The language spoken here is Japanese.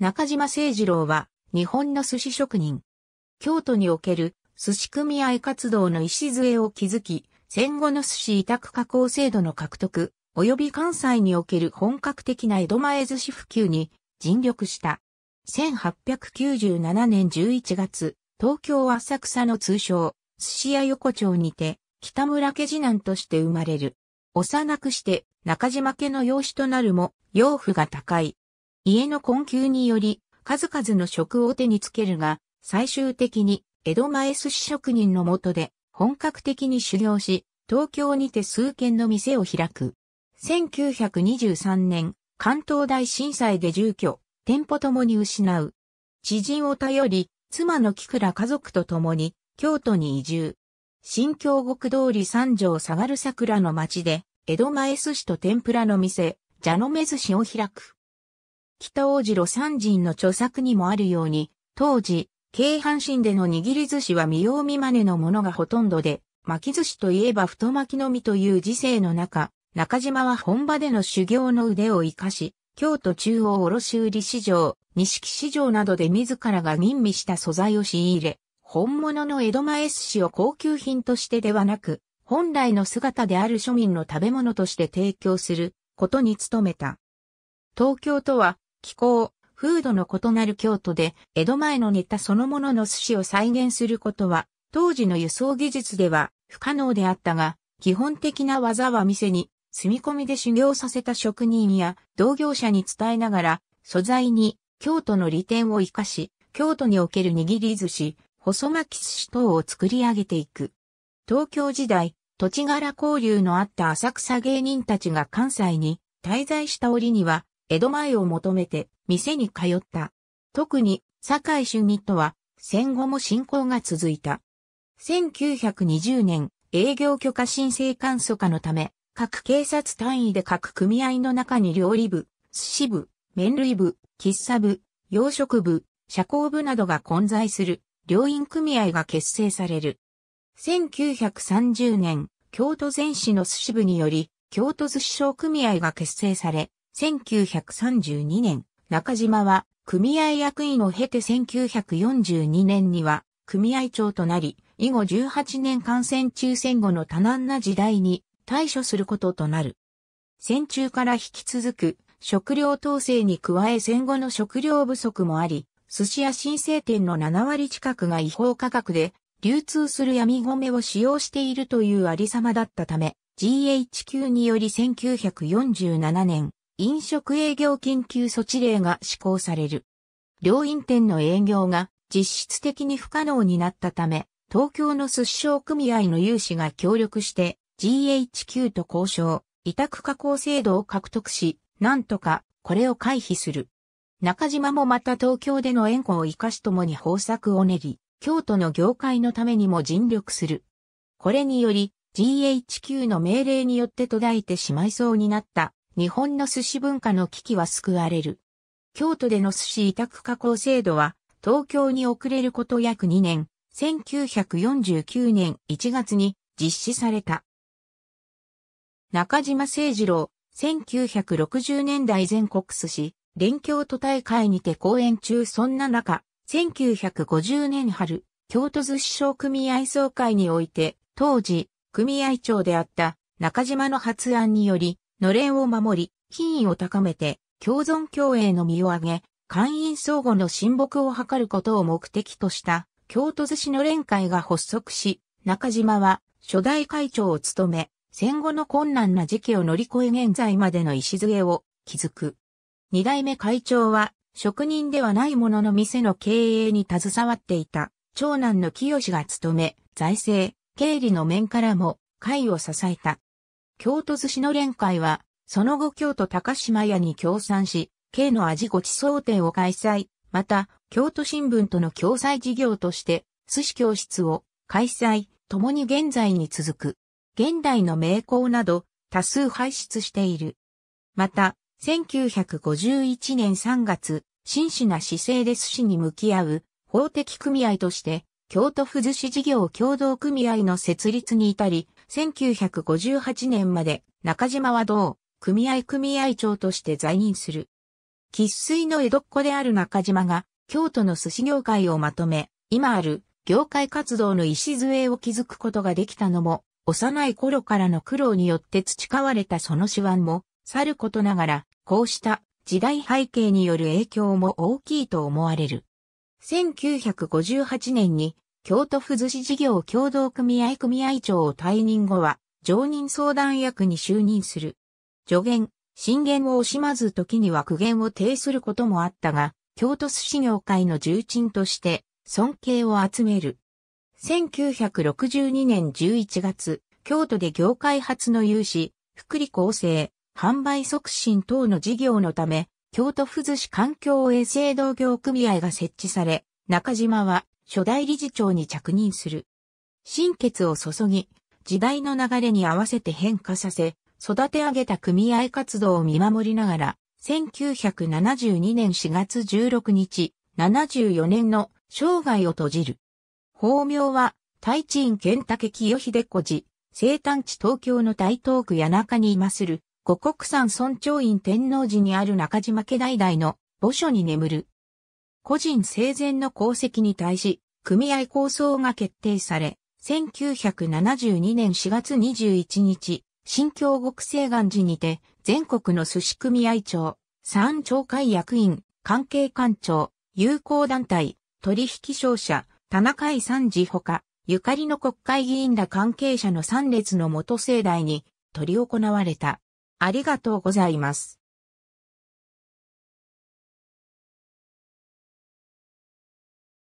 中島誠二郎は、日本の寿司職人。京都における寿司組合活動の礎を築き、戦後の寿司委託加工制度の獲得、及び関西における本格的な江戸前寿司普及に尽力した。1897年11月、東京浅草の通称、寿司屋横丁にて、北村家次男として生まれる。幼くして中島家の養子となるも、養父が高い。家の困窮により、数々の職を手につけるが、最終的に江戸前寿司職人の下で本格的に修行し、東京にて数軒の店を開く。1923年、関東大震災で住居、店舗ともに失う。知人を頼り、妻の木倉家族と共に、京都に移住。新京極通り三条下がる桜の町で、江戸前寿司と天ぷらの店、蛇の目寿司を開く。北王子路山人の著作にもあるように、当時、京阪神での握り寿司は見よう見真似のものがほとんどで、巻き寿司といえば太巻きのみという時世の中、中島は本場での修行の腕を活かし、京都中央卸売市場、錦市場などで自らが吟味した素材を仕入れ、本物の江戸前寿司を高級品としてではなく、本来の姿である庶民の食べ物として提供することに努めた。東京とは気候、風土の異なる京都で、江戸前のネタそのものの寿司を再現することは、当時の輸送技術では不可能であったが、基本的な技は店に、住み込みで修行させた職人や同業者に伝えながら、素材に京都の利点を活かし、京都における握り寿司、細巻き寿司等を作り上げていく。東京時代、土地柄交流のあった浅草芸人たちが関西に滞在した折には、江戸前を求めて店に通った。特に、堺主義とは、戦後も進行が続いた。1920年、営業許可申請簡素化のため、各警察単位で各組合の中に料理部、寿司部、麺類部、喫茶部、洋食部、社交部などが混在する、両院組合が結成される。1930年、京都全市の寿司部により、京都寿司商組合が結成され、1932年、中島は組合役員を経て1942年には組合長となり、以後18年感染中戦後の多難な時代に対処することとなる。戦中から引き続く食料統制に加え戦後の食料不足もあり、寿司屋新生店の7割近くが違法価格で流通する闇米を使用しているというありさまだったため、GHQ により1947年、飲食営業緊急措置令が施行される。両院店の営業が実質的に不可能になったため、東京の寿司商組合の有志が協力して GHQ と交渉、委託加工制度を獲得し、なんとかこれを回避する。中島もまた東京での援護を生かしともに方策を練り、京都の業界のためにも尽力する。これにより、GHQ の命令によって途絶えてしまいそうになった日本の寿司文化の危機は救われる。京都での寿司委託加工制度は、東京に遅れること約2年、1949年1月に実施された。中島誠二郎、1960年代全国寿司、連京都大会にて講演中そんな中、1950年春、京都寿司商組合総会において、当時、組合長であった中島の発案により、のれんを守り、品位を高めて、共存共栄の身を上げ、会員相互の親睦を図ることを目的とした京都寿司の連会が発足し、中島は初代会長を務め、戦後の困難な時期を乗り越え現在までの礎を築く。二代目会長は職人ではないものの店の経営に携わっていた長男の清が務め、財政、経理の面からも会を支えた。京都寿司の連会は、その後京都高島屋に協賛し、京の味ごちそう店を開催、また、京都新聞との共催事業として、寿司教室を開催、共に現在に続く。現代の名工など、多数輩出している。また、1951年3月、真摯な姿勢で寿司に向き合う法的組合として、京都府寿司事業協同組合の設立に至り、1958年まで中島は同組合組合長として在任する。喫水の江戸っ子である中島が京都の寿司業界をまとめ、今ある業界活動の礎を築くことができたのも、幼い頃からの苦労によって培われたその手腕も、去ることながら、こうした時代背景による影響も大きいと思われる。1958年に京都府寿司事業協同組合組合長を退任後は、常任相談役に就任する。助言、進言を惜しまず時には苦言を呈することもあったが、京都寿司業界の重鎮として尊敬を集める。1962年11月、京都で業界初の融資、福利厚生、販売促進等の事業のため、京都府寿司環境衛生同業組合が設置され、中島は初代理事長に着任する。心血を注ぎ、時代の流れに合わせて変化させ、育て上げた組合活動を見守りながら、1972年4月16日、74年の生涯を閉じる。法名は、大地院健武清秀子寺、生誕地東京の台東区谷中に今する、五国山村長院天皇寺にある中島家代々の墓所に眠る、個人生前の功績に対し、組合構想が決定され、1972年4月21日、新京極西岸寺にて、全国の寿司組合長、三町会役員、関係官庁、友好団体、取引商社、田中井三次ほか、ゆかりの国会議員ら関係者の三列の元盛大に、取り行われた。ありがとうございます。